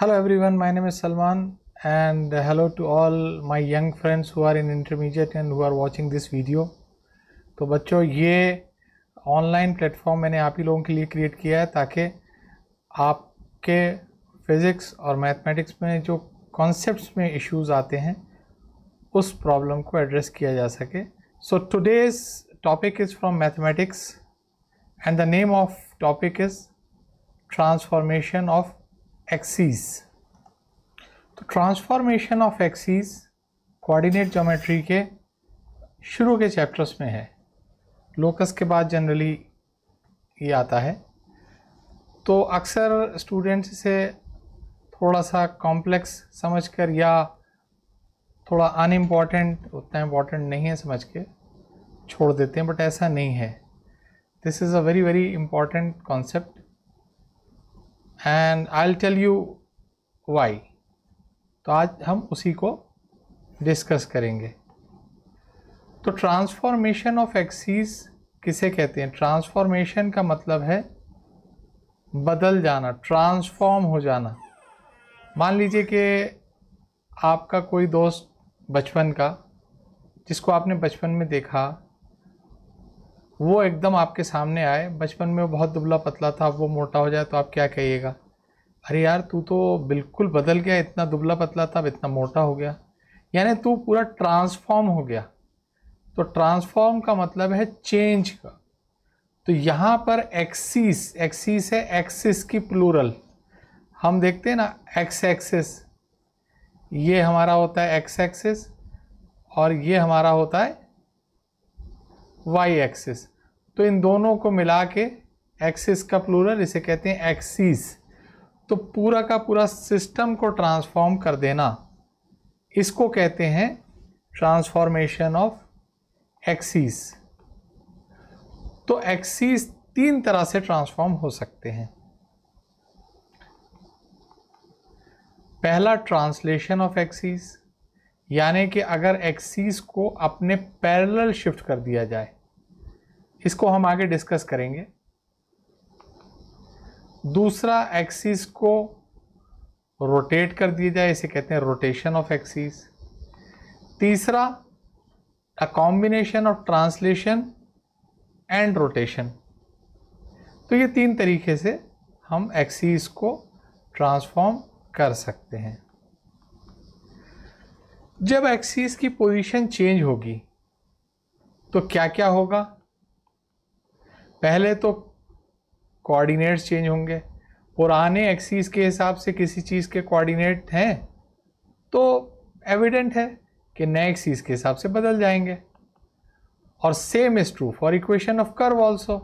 Hello everyone name is salman and hello to all my young friends who are in intermediate and who are watching this video तो बच्चों ये online platform मैंने आप ही लोगों के लिए create किया है ताकि आपके फिज़िक्स और मैथमेटिक्स में जो कॉन्सेप्ट में इशूज़ आते हैं उस प्रॉब्लम को एड्रेस किया जा सके so today's topic is from mathematics and the name of topic is transformation of axes तो transformation of axes coordinate geometry के शुरू के चैप्टर्स में है लोकस के बाद जनरली ये आता है तो अक्सर स्टूडेंट्स से थोड़ा सा कॉम्प्लेक्स समझकर या थोड़ा अनइम्पॉर्टेंट उतना इम्पॉर्टेंट नहीं है समझ के छोड़ देते हैं बट ऐसा नहीं है this is a very very important concept and I tell you why तो आज हम उसी को डिस्कस करेंगे तो ट्रांसफॉर्मेशन ऑफ एक्सीस किसे कहते हैं ट्रांसफॉर्मेशन का मतलब है बदल जाना ट्रांसफॉर्म हो जाना मान लीजिए कि आपका कोई दोस्त बचपन का जिसको आपने बचपन में देखा वो एकदम आपके सामने आए बचपन में वो बहुत दुबला पतला था अब वो मोटा हो जाए तो आप क्या कहिएगा अरे यार तू तो बिल्कुल बदल गया इतना दुबला पतला था अब इतना मोटा हो गया यानी तू पूरा ट्रांसफॉर्म हो गया तो ट्रांसफॉर्म का मतलब है चेंज का तो यहाँ पर एक्सिस एक्सिस है एक्सिस की प्लूरल हम देखते हैं ना एक्स एक्सिस ये हमारा होता है एक्स एक्सिस और ये हमारा होता है वाई एक्सिस तो इन दोनों को मिला के एक्सिस का प्लूरल इसे कहते हैं एक्सिस तो पूरा का पूरा सिस्टम को ट्रांसफॉर्म कर देना इसको कहते हैं ट्रांसफॉर्मेशन ऑफ एक्सिस तो एक्सिस तीन तरह से ट्रांसफॉर्म हो सकते हैं पहला ट्रांसलेशन ऑफ एक्सिस यानी कि अगर एक्सिस को अपने पैरेलल शिफ्ट कर दिया जाए इसको हम आगे डिस्कस करेंगे दूसरा एक्सिस को रोटेट कर दिया जाए इसे कहते हैं रोटेशन ऑफ एक्सिस तीसरा a combination of translation and rotation तो ये तीन तरीके से हम एक्सिस को ट्रांसफॉर्म कर सकते हैं जब एक्सिस की पोजीशन चेंज होगी तो क्या क्या होगा पहले तो कोऑर्डिनेट्स चेंज होंगे पुराने एक्सीस के हिसाब से किसी चीज़ के कोऑर्डिनेट हैं तो एविडेंट है कि नए एक्सीस के हिसाब से बदल जाएंगे और same is true for equation of curve also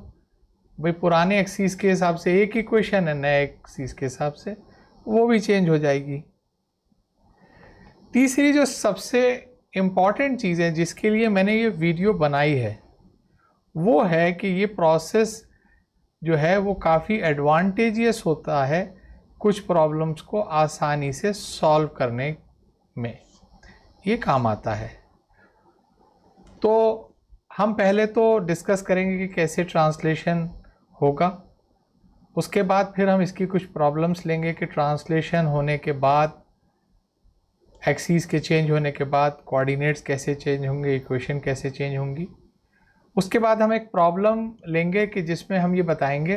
भाई पुराने एक्सीस के हिसाब से एक इक्वेशन है नए एक्सीस के हिसाब से वो भी चेंज हो जाएगी तीसरी जो सबसे इम्पॉर्टेंट चीज़ है जिसके लिए मैंने ये वीडियो बनाई है वो है कि ये प्रोसेस जो है वो काफ़ी एडवांटेजियस होता है कुछ प्रॉब्लम्स को आसानी से सॉल्व करने में ये काम आता है तो हम पहले तो डिस्कस करेंगे कि कैसे ट्रांसलेशन होगा उसके बाद फिर हम इसकी कुछ प्रॉब्लम्स लेंगे कि ट्रांसलेशन होने के बाद एक्सीस के चेंज होने के बाद कोऑर्डिनेट्स कैसे चेंज होंगे इक्वेशन कैसे चेंज होंगी उसके बाद हम एक प्रॉब्लम लेंगे कि जिसमें हम ये बताएंगे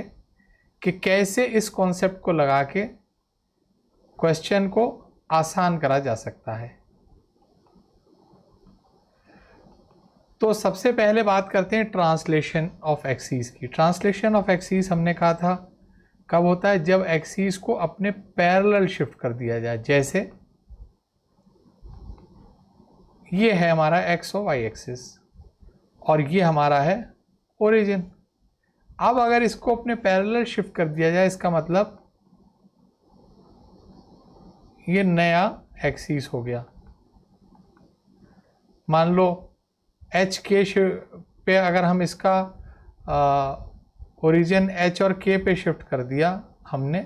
कि कैसे इस कॉन्सेप्ट को लगा के क्वेश्चन को आसान करा जा सकता है तो सबसे पहले बात करते हैं ट्रांसलेशन ऑफ एक्सीस की ट्रांसलेशन ऑफ एक्सीस हमने कहा था कब होता है जब एक्सीस को अपने पैरेलल शिफ्ट कर दिया जाए जैसे ये है हमारा एक्स और वाई एक्सिस और ये हमारा है ओरिजिन अब अगर इसको अपने पैरेलल शिफ्ट कर दिया जाए इसका मतलब ये नया एक्सिस हो गया मान लो एच के पे अगर हम इसका ओरिजिन एच और के पे शिफ्ट कर दिया हमने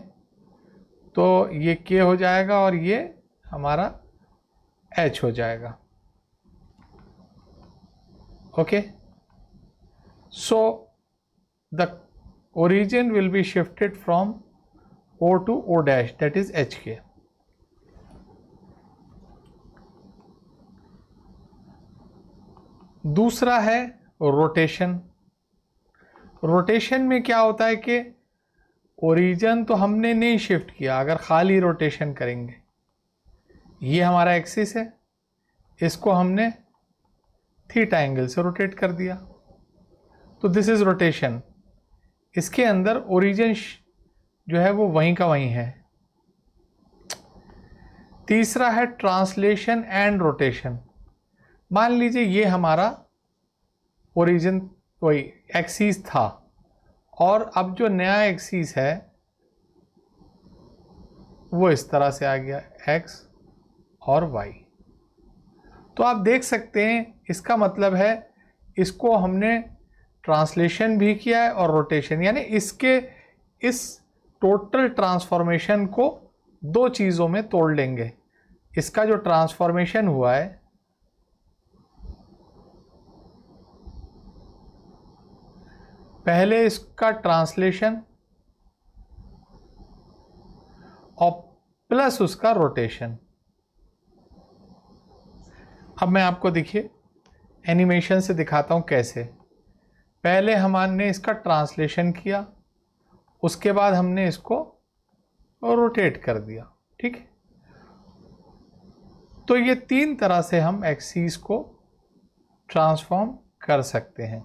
तो ये के हो जाएगा और ये हमारा एच हो जाएगा okay so the origin will be shifted from o to o dash that is hk दूसरा है रोटेशन रोटेशन में क्या होता है कि ओरिजन तो हमने नहीं शिफ्ट किया अगर खाली रोटेशन करेंगे ये हमारा एक्सिस है इसको हमने थीटा एंगल से रोटेट कर दिया तो दिस इज़ रोटेशन इसके अंदर ओरिजिन जो है वो वहीं का वहीं है तीसरा है ट्रांसलेशन एंड रोटेशन मान लीजिए ये हमारा ओरिजिन वही एक्सीस था और अब जो नया एक्सीस है वो इस तरह से आ गया एक्स और वाई तो आप देख सकते हैं इसका मतलब है इसको हमने ट्रांसलेशन भी किया है और रोटेशन यानी इसके इस टोटल ट्रांसफॉर्मेशन को दो चीज़ों में तोड़ लेंगे इसका जो ट्रांसफॉर्मेशन हुआ है पहले इसका ट्रांसलेशन और प्लस उसका रोटेशन अब मैं आपको देखिए एनिमेशन से दिखाता हूँ कैसे पहले हमने इसका ट्रांसलेशन किया उसके बाद हमने इसको रोटेट कर दिया ठीक है तो ये तीन तरह से हम एक्सीस को ट्रांसफॉर्म कर सकते हैं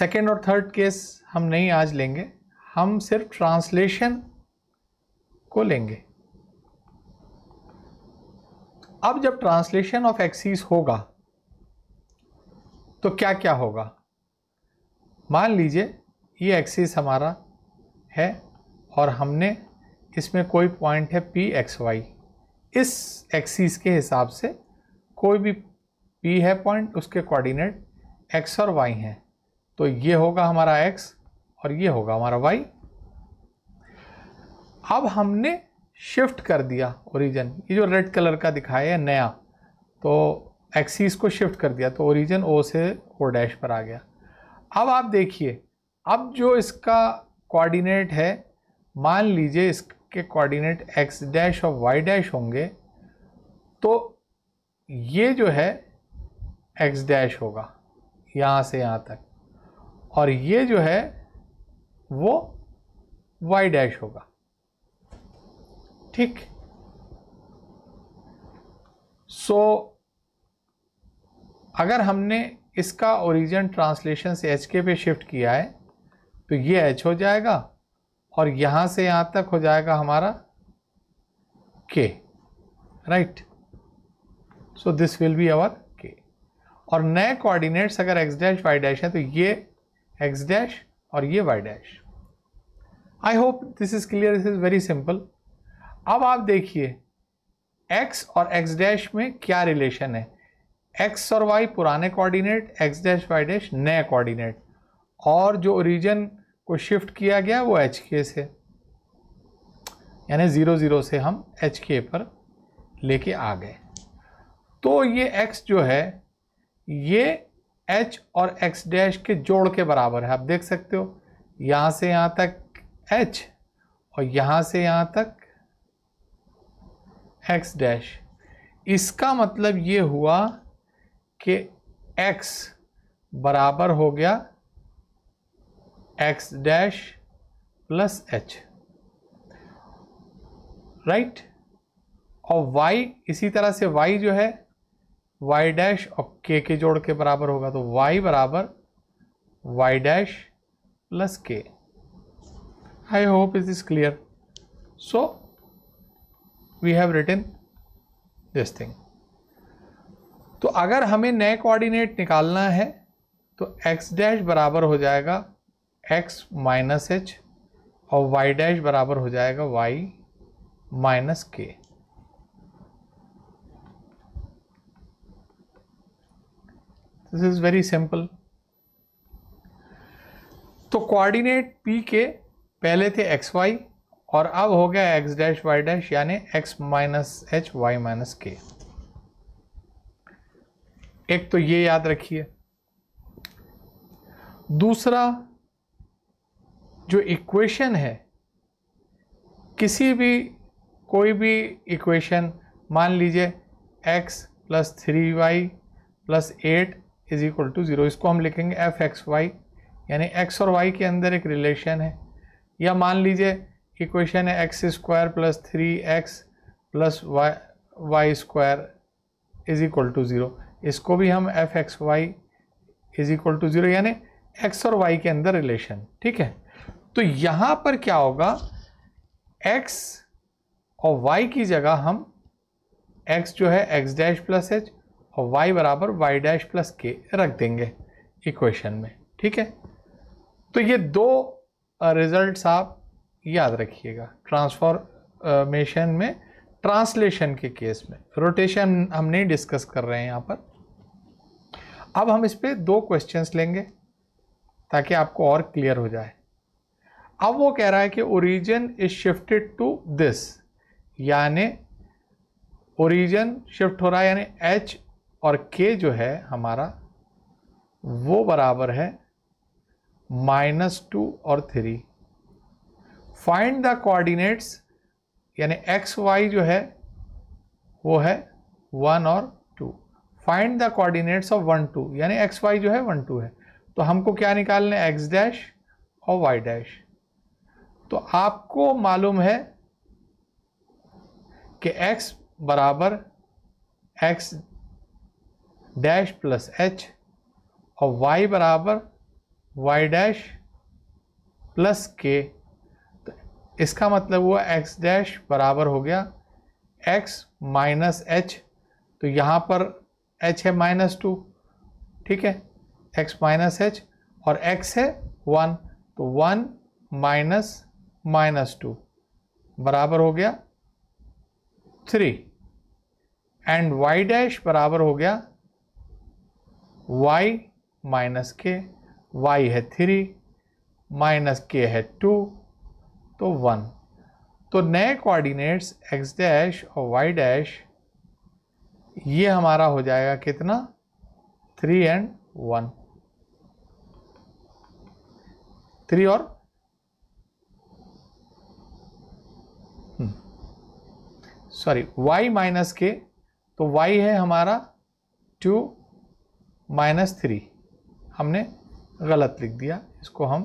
सेकेंड और थर्ड केस हम नहीं आज लेंगे हम सिर्फ ट्रांसलेशन को लेंगे अब जब ट्रांसलेशन ऑफ एक्सीस होगा तो क्या क्या होगा मान लीजिए ये एक्सीस हमारा है और हमने इसमें कोई पॉइंट है पी एक्स वाई इस एक्सीस के हिसाब से कोई भी पी है पॉइंट उसके कोऑर्डिनेट एक्स और वाई हैं तो ये होगा हमारा एक्स और ये होगा हमारा वाई अब हमने शिफ्ट कर दिया ओरिजन ये जो रेड कलर का दिखाया है नया तो एक्सीस को शिफ्ट कर दिया तो ओरिजन ओ से ओ डैश पर आ गया अब आप देखिए अब जो इसका कोऑर्डिनेट है मान लीजिए इसके कोऑर्डिनेट एक्स डैश और वाई डैश होंगे तो ये जो है एक्स डैश होगा यहाँ से यहाँ तक और ये जो है वो वाई डैश होगा ठीक सो so, अगर हमने इसका ओरिजिन ट्रांसलेशन से एच के पे शिफ्ट किया है तो ये एच हो जाएगा और यहाँ से यहाँ तक हो जाएगा हमारा K right so this will be our K और नए कोऑर्डिनेट्स अगर एक्स डैश वाई डैश है तो ये एक्स डैश और ये Y dash I hope this is clear this is very simple अब आप देखिए x और x डैश में क्या रिलेशन है x और y पुराने coordinate x dash y dash नए कोऑर्डिनेट और जो ओरिजिन को शिफ्ट किया गया वो एच के से यानी ज़ीरो ज़ीरो से हम एच के पर लेके आ गए तो ये x जो है ये h और x डैश के जोड़ के बराबर है आप देख सकते हो यहाँ से यहाँ तक h और यहाँ से यहाँ तक एक्स डैश इसका मतलब ये हुआ कि एक्स बराबर हो गया X dash plus H right और वाई इसी तरह से वाई जो है वाई डैश और के के जोड़ के बराबर होगा तो वाई बराबर Y dash plus K I hope is is clear so we have written this thing तो अगर हमें नए कोऑर्डिनेट निकालना है तो x डैश बराबर हो जाएगा x माइनस एच और y डैश बराबर हो जाएगा y minus K this is very simple तो कोऑर्डिनेट p के पहले थे एक्स वाई और अब हो गया एक्स डैश वाई डैश यानी X minus H Y minus K एक तो ये याद रखिए दूसरा जो इक्वेशन है किसी भी कोई भी इक्वेशन मान लीजिए x plus three Y plus eight is equal to zero इसको हम लिखेंगे एफ एक्स वाई यानी x और y के अंदर एक रिलेशन है या मान लीजिए इक्वेशन है X square plus three x plus Y Y square is equal to zero इसको भी हम F X Y is equal to zero यानी एक्स और वाई के अंदर रिलेशन ठीक है तो यहाँ पर क्या होगा एक्स और वाई की जगह हम एक्स जो है एक्स डैश प्लस एच और वाई बराबर वाई डैश प्लस के रख देंगे इक्वेशन में ठीक है तो ये दो रिजल्ट्स आप याद रखिएगा ट्रांसफॉर्मेशन में ट्रांसलेशन के केस में रोटेशन हम नहीं डिस्कस कर रहे हैं यहाँ पर अब हम इस पर दो क्वेश्चंस लेंगे ताकि आपको और क्लियर हो जाए अब वो कह रहा है कि origin is shifted to this यानि ओरिजिन शिफ्ट हो रहा है यानी एच और के जो है हमारा वो बराबर है माइनस टू और थ्री फाइंड द कोऑर्डिनेट्स यानी एक्स वाई जो है वो है वन और two find the coordinates of one two यानी एक्स वाई जो है वन टू है तो हमको क्या निकालने एक्स डैश और वाई डैश तो आपको मालूम है कि x बराबर x डैश प्लस एच और y बराबर y डैश प्लस के इसका मतलब हुआ x डैश बराबर हो गया x माइनस एच तो यहाँ पर h है माइनस टू ठीक है x माइनस एच और x है वन तो वन माइनस माइनस टू बराबर हो गया थ्री एंड y डैश बराबर हो गया y माइनस के वाई है थ्री माइनस के है टू तो वन तो नए कोऑर्डिनेट्स एक्स डैश और वाई डैश ये हमारा हो जाएगा कितना थ्री एंड वन थ्री और सॉरी वाई माइनस के तो वाई है हमारा टू माइनस थ्री हमने गलत लिख दिया इसको हम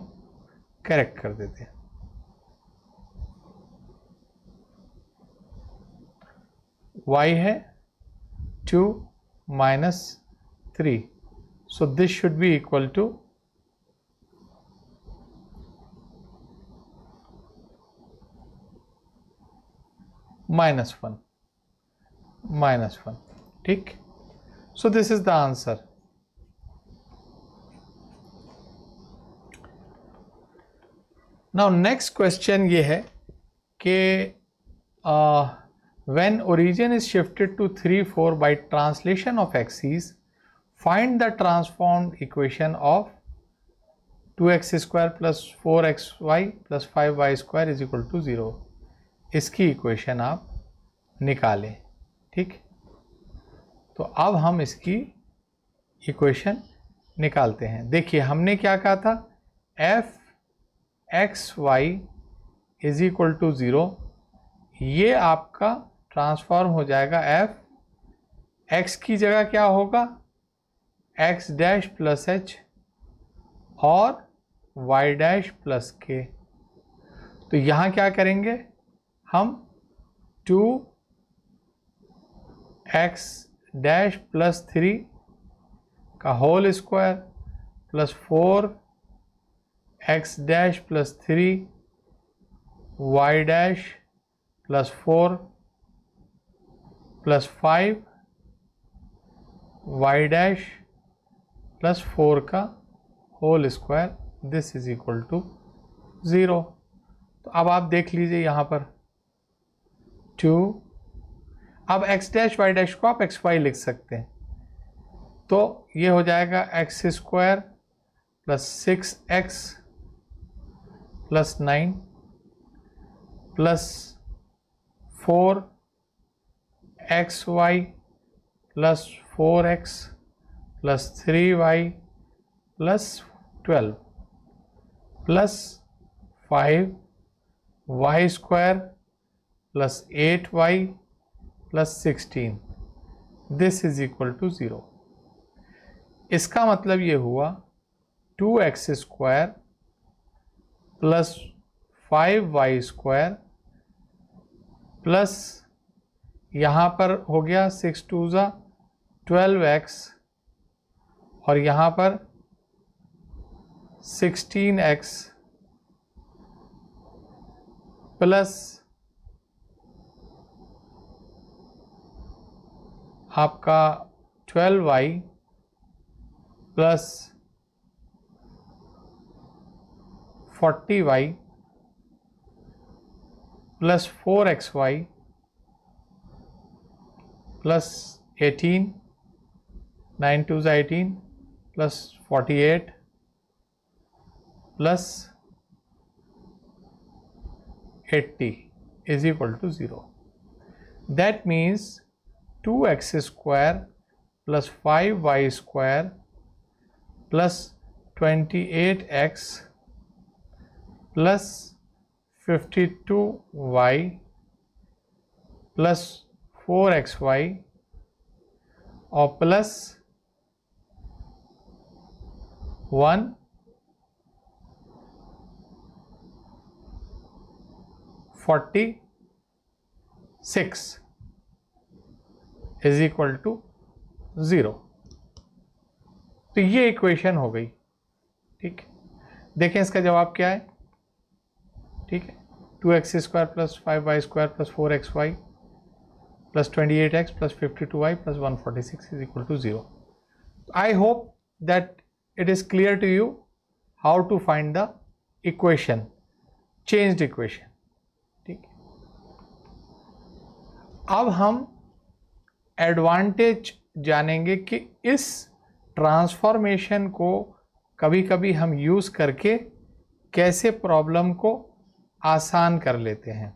करेक्ट कर देते हैं y है two minus three so this should be equal to minus one minus one ठीक so this is the answer now next question ये है कि uh, When origin is shifted to 3, 4 by translation of axis find the transformed equation of 2x square plus 4xy plus 5y square is equal to zero इसकी equation आप निकालें ठीक तो अब हम इसकी इक्वेशन निकालते हैं देखिए हमने क्या कहा था f X Y is equal to zero ये आपका ट्रांसफॉर्म हो जाएगा एफ एक्स की जगह क्या होगा एक्स डैश प्लस एच और वाई डैश प्लस के तो यहां क्या करेंगे हम two X dash plus three का whole square plus four X dash plus three Y dash plus four plus five Y dash plus four का whole square this is equal to zero तो अब आप देख लीजिए यहाँ पर टू अब x डैश वाई डैश को आप एक्स वाई लिख सकते हैं तो ये हो जाएगा X square plus six X plus nine plus four X Y plus four X plus three Y plus twelve plus five Y square plus eight Y plus sixteen this is equal to zero इसका मतलब ये हुआ two X square plus five Y square plus यहाँ पर हो गया six two ज़ा twelve X और यहाँ पर सिक्सटीन एक्स प्लस आपका twelve Y plus forty Y plus four X Y plus 18, 9 2s 18 plus 48 plus 80 is equal to 0. That means 2x square plus 5y square plus 28x plus 52y plus four X Y और plus one forty six is equal to zero तो ये equation हो गई ठीक देखें इसका जवाब क्या है ठीक है two X square plus five Y square plus four X Y plus 28x plus 52y plus 146 is equal to 0. I hope that it is clear to you how to find the equation, changed equation. ठीक अब हम advantage जानेंगे कि इस transformation को कभी कभी हम यूज़ करके कैसे प्रॉब्लम को आसान कर लेते हैं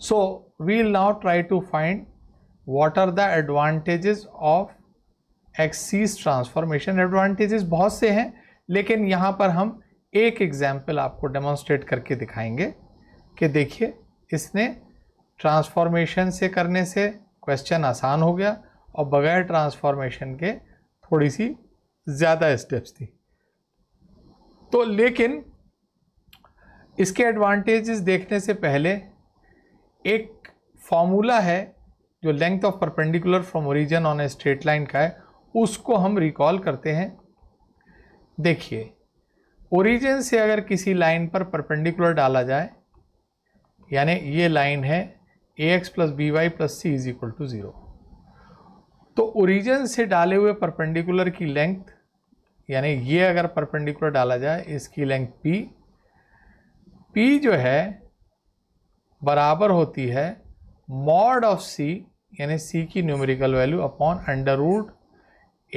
so so, we will now try to find what are the advantages of axes transformation advantages बहुत से हैं लेकिन यहाँ पर हम एक एग्जाम्पल आपको डेमोन्स्ट्रेट करके दिखाएंगे कि देखिए इसने ट्रांसफॉर्मेशन से करने से क्वेश्चन आसान हो गया और बगैर ट्रांसफॉर्मेशन के थोड़ी सी ज़्यादा स्टेप्स थी तो लेकिन इसके एडवांटेजेस देखने से पहले एक फॉर्मूला है जो length of perpendicular from origin on a straight line का है उसको हम रिकॉल करते हैं देखिए ओरिजन से अगर किसी लाइन पर परपेंडिकुलर डाला जाए यानी ये लाइन है A x plus B Y plus C is equal to zero तो ओरिजन से डाले हुए परपेंडिकुलर की लेंथ यानी ये अगर परपेंडिकुलर डाला जाए इसकी लेंथ पी पी जो है बराबर होती है मॉड ऑफ सी यानी सी की numerical value upon under root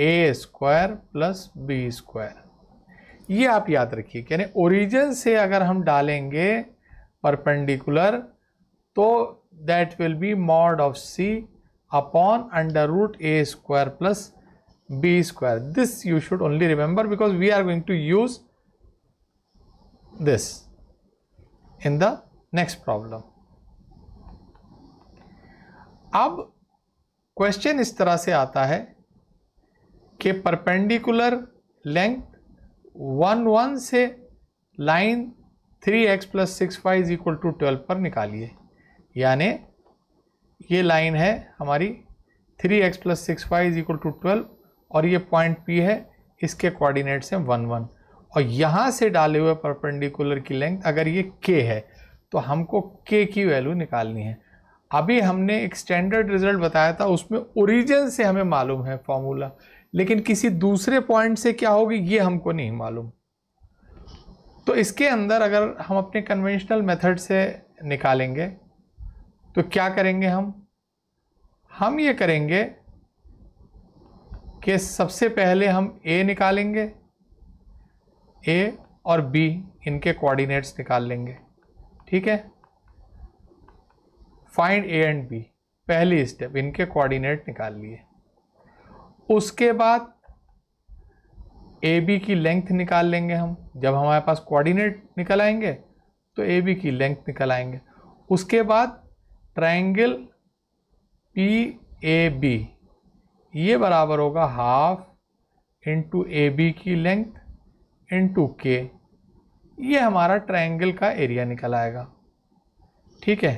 A square plus B square ये आप याद रखिए यानी ओरिजिन से अगर हम डालेंगे परपेंडिकुलर तो that will be mod of C upon under root A square plus B square this you should only remember because we are going to use this in the next problem अब question इस तरह से आता है कि perpendicular length one one से line three x plus six five is equal to twelve पर निकालिए यानी ये लाइन है हमारी three x plus six five is equal to twelve और ये पॉइंट पी है इसके कोऑर्डिनेट हैं वन वन और यहाँ से डाले हुए परपेंडिकुलर की लेंथ अगर ये के है तो हमको के की वैल्यू निकालनी है अभी हमने एक स्टैंडर्ड रिजल्ट बताया था उसमें ओरिजिन से हमें मालूम है फॉर्मूला लेकिन किसी दूसरे पॉइंट से क्या होगी ये हमको नहीं मालूम तो इसके अंदर अगर हम अपने कन्वेंशनल मेथड से निकालेंगे तो क्या करेंगे हम हम ये करेंगे कि सबसे पहले हम ए निकालेंगे ए और बी इनके कोऑर्डिनेट्स निकाल लेंगे ठीक है फाइंड ए एंड बी पहली स्टेप इनके कोऑर्डिनेट निकाल लिए उसके बाद ए बी की लेंथ निकाल लेंगे हम जब हमारे पास कोऑर्डिनेट निकल आएंगे तो ए बी की लेंथ निकल आएंगे उसके बाद ट्राइंगल पी ए बी ये बराबर होगा हाफ इंटू ए बी की लेंथ इंटू के ये हमारा ट्राइंगल का एरिया निकल आएगा ठीक है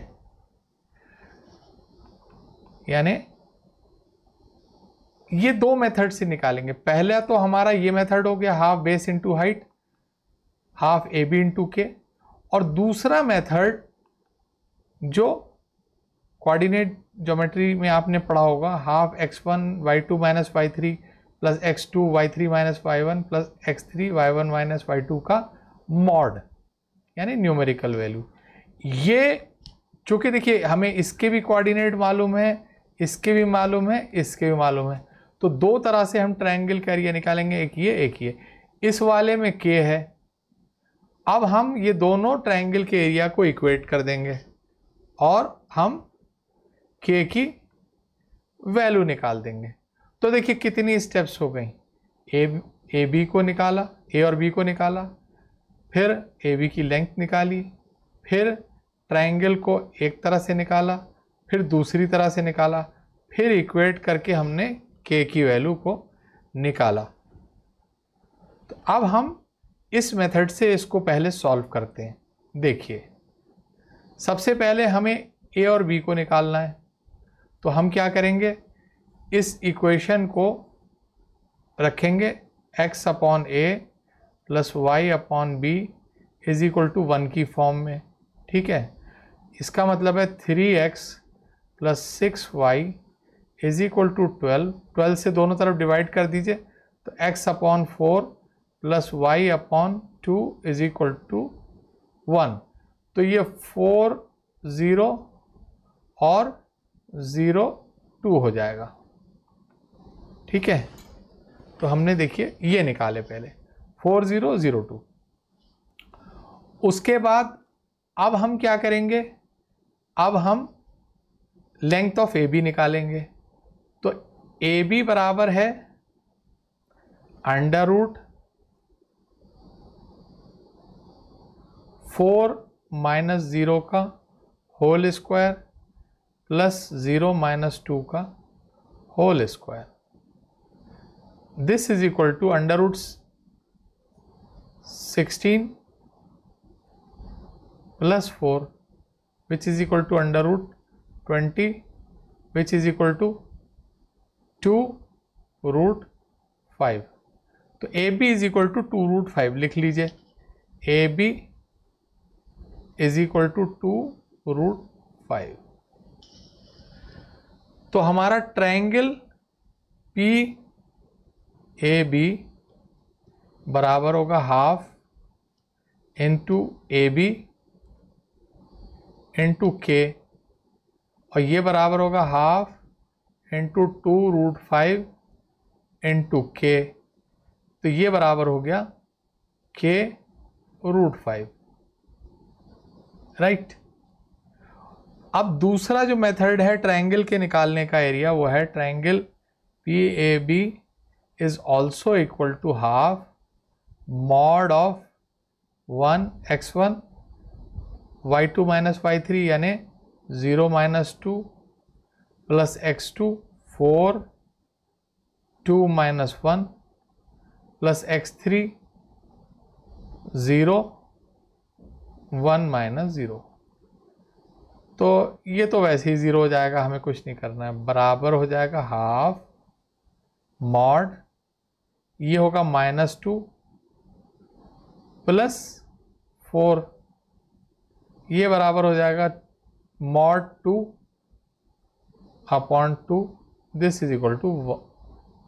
यानी ये दो मेथड से निकालेंगे पहला तो हमारा ये मेथड हो गया half base into height half A B into के और दूसरा मेथड जो कोऑर्डिनेट ज्योमेट्री में आपने पढ़ा होगा half X one Y two minus Y three plus x two Y three minus Y one plus x three Y one minus Y two का mod यानी न्यूमेरिकल वैल्यू ये चूँकि देखिए हमें इसके भी कोऑर्डिनेट मालूम है इसके भी मालूम है इसके भी मालूम है तो दो तरह से हम ट्रायंगल का एरिया निकालेंगे एक ये एक ये इस वाले में के है अब हम ये दोनों ट्रायंगल के एरिया को इक्वेट कर देंगे और हम के की वैल्यू निकाल देंगे तो देखिए कितनी स्टेप्स हो गई ए ए बी को निकाला ए और बी को निकाला फिर ए बी की लेंथ निकाली फिर ट्रायंगल को एक तरह से निकाला फिर दूसरी तरह से निकाला फिर इक्वेट करके हमने के की वैल्यू को निकाला तो अब हम इस मेथड से इसको पहले सॉल्व करते हैं देखिए सबसे पहले हमें ए और बी को निकालना है तो हम क्या करेंगे इस इक्वेशन को रखेंगे x upon A plus Y upon B is equal to one की फॉर्म में ठीक है इसका मतलब है three x plus six Y is equal to twelve twelve से दोनों तरफ डिवाइड कर दीजिए तो X upon four plus Y upon two is equal to one तो ये फोर ज़ीरो और ज़ीरो टू हो जाएगा ठीक है तो हमने देखिए ये निकाले पहले फोर ज़ीरो ज़ीरो टू उसके बाद अब हम क्या करेंगे अब हम लेंथ ऑफ ए बी निकालेंगे तो ए बी बराबर है under root four minus zero का whole square plus zero minus two का whole square this is equal to under root sixteen plus four which is equal to under root twenty which is equal to two root five तो A B is equal to two root five लिख लीजिए A B is equal to two root five तो हमारा triangle P A B बराबर होगा half into A B into के और ये बराबर होगा half into two root five into k तो ये बराबर हो गया के रूट फाइव राइट अब दूसरा जो मेथड है ट्रायंगल के निकालने का एरिया वो है triangle P A B is also equal to half mod of one x one Y two minus Y three यानी zero minus two plus x two four two minus one plus x three zero one minus zero तो ये तो वैसे ही zero हो जाएगा हमें कुछ नहीं करना है बराबर हो जाएगा हाफ मॉड ये होगा माइनस टू प्लस फोर ये बराबर हो जाएगा mod two upon two this is equal to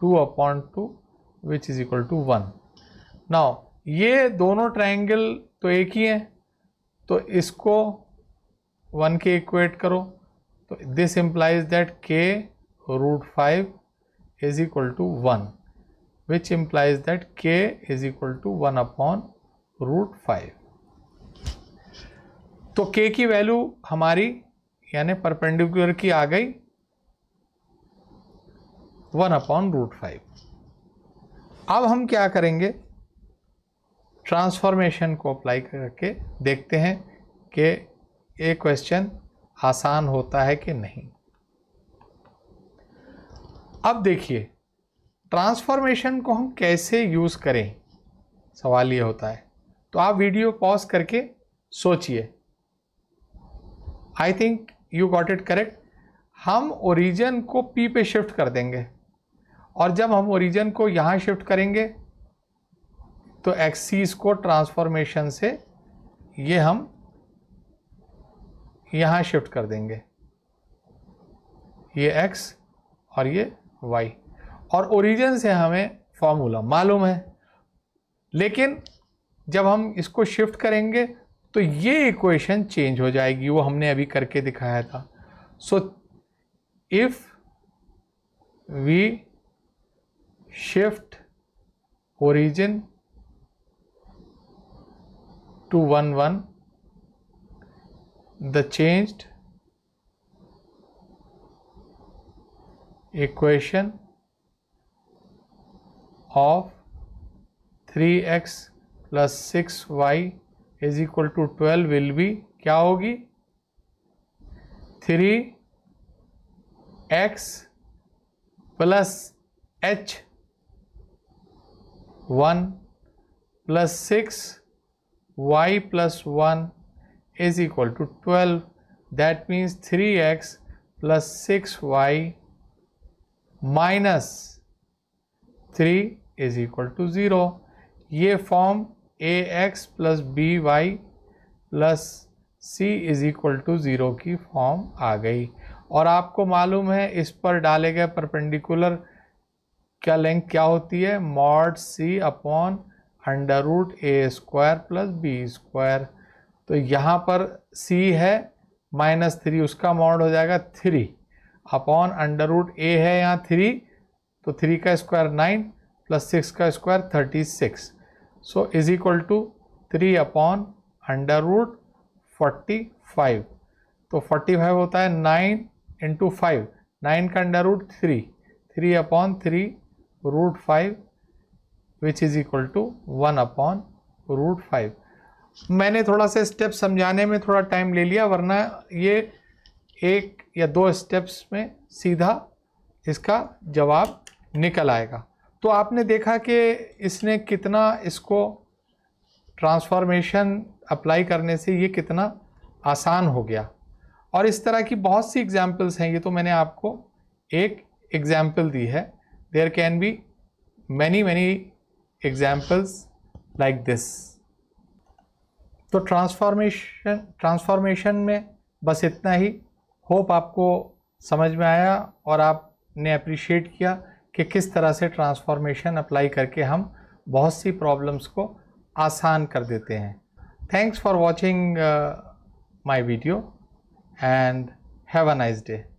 two upon two which is equal to one ना ये दोनों ट्राइंगल तो एक ही हैं तो इसको वन के इक्वेट करो तो this implies that k root five is equal to one which implies that k is equal to one upon root five तो के की वैल्यू हमारी यानी परपेंडिकुलर की आ गई वन अपॉन रूट फाइव अब हम क्या करेंगे ट्रांसफॉर्मेशन को अप्लाई करके देखते हैं कि ये क्वेश्चन आसान होता है कि नहीं अब देखिए ट्रांसफॉर्मेशन को हम कैसे यूज़ करें सवाल ये होता है तो आप वीडियो पॉज करके सोचिए I think you got it correct हम ओरिजन को पी पे शिफ्ट कर देंगे और जब हम ओरिजन को यहाँ शिफ्ट करेंगे तो एक्सीस को ट्रांसफॉर्मेशन से ये हम यहाँ शिफ्ट कर देंगे ये एक्स और ये वाई और ओरिजन से हमें फॉर्मूला मालूम है लेकिन जब हम इसको शिफ्ट करेंगे तो ये इक्वेशन चेंज हो जाएगी वो हमने अभी करके दिखाया था so if we shift origin to one one the equation of three x plus six Y is equal to twelve will be क्या होगी three x plus h one plus six y plus one is equal to twelve that means three x plus six y minus three is equal to zero ये form A x plus B Y plus C is equal to zero की form आ गई और आपको मालूम है इस पर डाले गए परपेंडिकुलर क्या लेंथ क्या होती है mod C upon under root A square plus B square तो यहाँ पर सी है माइनस थ्री उसका मॉड हो जाएगा three upon under root A है यहाँ थ्री तो थ्री का स्क्वायर नाइन प्लस सिक्स का square thirty six so is equal to three upon under root forty five तो फोर्टी फाइव होता है नाइन इंटू फाइव नाइन का under root three three upon three root five which is equal to one upon root five मैंने थोड़ा सा step समझाने में थोड़ा टाइम ले लिया वरना ये एक या दो स्टेप्स में सीधा इसका जवाब निकल आएगा तो आपने देखा कि इसने कितना इसको ट्रांसफॉर्मेशन अप्लाई करने से ये कितना आसान हो गया और इस तरह की बहुत सी एग्जाम्पल्स हैं ये तो मैंने आपको एक एग्ज़ाम्पल दी है there can be many many examples like this तो ट्रांसफॉर्मेशन ट्रांसफॉर्मेशन में बस इतना ही होप आपको समझ में आया और आपने अप्रिशिएट किया कि किस तरह से ट्रांसफॉर्मेशन अप्लाई करके हम बहुत सी प्रॉब्लम्स को आसान कर देते हैं thanks for watching my video and have a nice day